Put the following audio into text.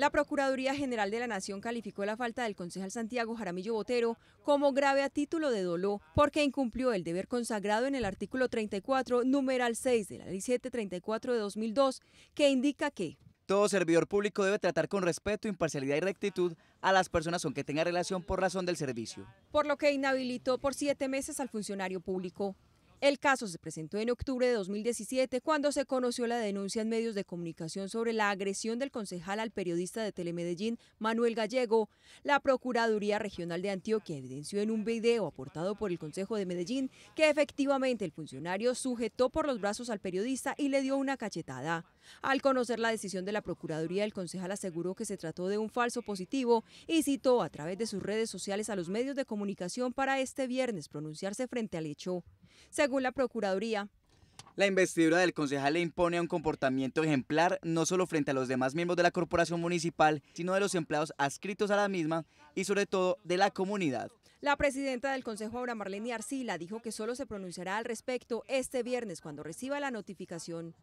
La Procuraduría General de la Nación calificó la falta del concejal Santiago Jaramillo Botero como grave a título de dolor porque incumplió el deber consagrado en el artículo 34, numeral 6 de la Ley 734 de 2002, que indica que todo servidor público debe tratar con respeto, imparcialidad y rectitud a las personas con que tenga relación por razón del servicio. Por lo que inhabilitó por siete meses al funcionario público. El caso se presentó en octubre de 2017 cuando se conoció la denuncia en medios de comunicación sobre la agresión del concejal al periodista de Telemedellín, Manuel Gallego. La Procuraduría Regional de Antioquia evidenció en un video aportado por el Consejo de Medellín que efectivamente el funcionario sujetó por los brazos al periodista y le dio una cachetada. Al conocer la decisión de la Procuraduría, el concejal aseguró que se trató de un falso positivo y citó a través de sus redes sociales a los medios de comunicación para este viernes pronunciarse frente al hecho según la Procuraduría. La investidura del concejal le impone un comportamiento ejemplar no solo frente a los demás miembros de la corporación municipal, sino de los empleados adscritos a la misma y sobre todo de la comunidad. La presidenta del Consejo Aura Marlene Arcila dijo que solo se pronunciará al respecto este viernes cuando reciba la notificación.